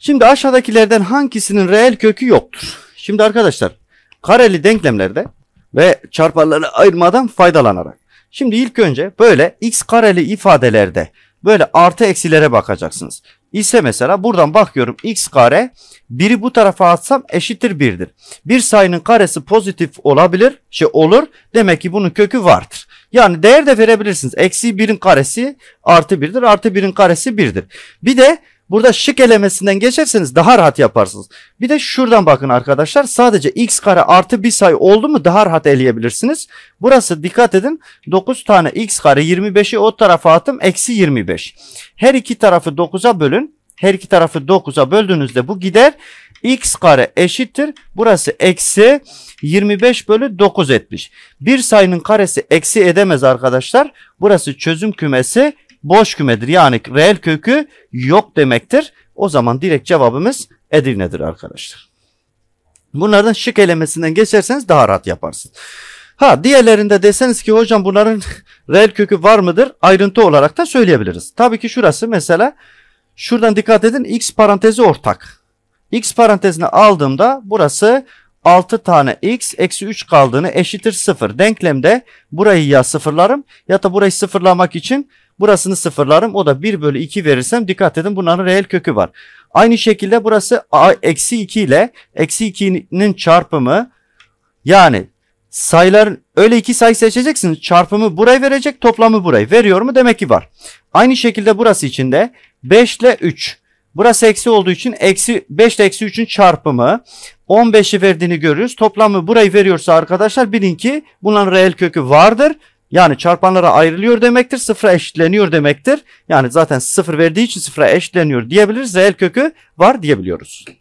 Şimdi aşağıdakilerden hangisinin reel kökü yoktur? Şimdi arkadaşlar kareli denklemlerde ve çarparları ayırmadan faydalanarak. Şimdi ilk önce böyle x kareli ifadelerde böyle artı eksilere bakacaksınız. İse mesela buradan bakıyorum x kare biri bu tarafa atsam eşittir 1'dir. Bir sayının karesi pozitif olabilir şey olur demek ki bunun kökü vardır. Yani değer de verebilirsiniz. Eksi 1'in karesi artı 1'dir artı 1'in karesi 1'dir. Bir de Burada şık elemesinden geçerseniz daha rahat yaparsınız. Bir de şuradan bakın arkadaşlar. Sadece x kare artı bir sayı oldu mu daha rahat eleyebilirsiniz. Burası dikkat edin 9 tane x kare 25'i o tarafa attım eksi 25. Her iki tarafı 9'a bölün. Her iki tarafı 9'a böldüğünüzde bu gider. x kare eşittir. Burası eksi 25 bölü 9 etmiş. Bir sayının karesi eksi edemez arkadaşlar. Burası çözüm kümesi boş kümedir. Yani reel kökü yok demektir. O zaman direkt cevabımız Edirne'dir arkadaşlar. Bunlardan şık elemesinden geçerseniz daha rahat yaparsınız. Ha diğerlerinde deseniz ki hocam bunların reel kökü var mıdır? Ayrıntı olarak da söyleyebiliriz. Tabii ki şurası mesela şuradan dikkat edin x parantezi ortak. x parantezine aldığımda burası 6 tane x eksi 3 kaldığını eşittir 0. Denklemde burayı ya sıfırlarım ya da burayı sıfırlamak için Burasını sıfırlarım. O da 1 bölü 2 verirsem dikkat edin bunların reel kökü var. Aynı şekilde burası a, eksi 2 ile eksi 2'nin çarpımı yani sayıların öyle iki sayı seçeceksiniz. Çarpımı buraya verecek toplamı buraya. Veriyor mu? Demek ki var. Aynı şekilde burası için de 5 ile 3. Burası eksi olduğu için eksi 5 ile eksi 3'ün çarpımı 15'i verdiğini görüyoruz. Toplamı burayı veriyorsa arkadaşlar bilin ki bunların reel kökü vardır. Yani çarpanlara ayrılıyor demektir. Sıfıra eşitleniyor demektir. Yani zaten sıfır verdiği için sıfıra eşitleniyor diyebiliriz. Reel kökü var diyebiliyoruz.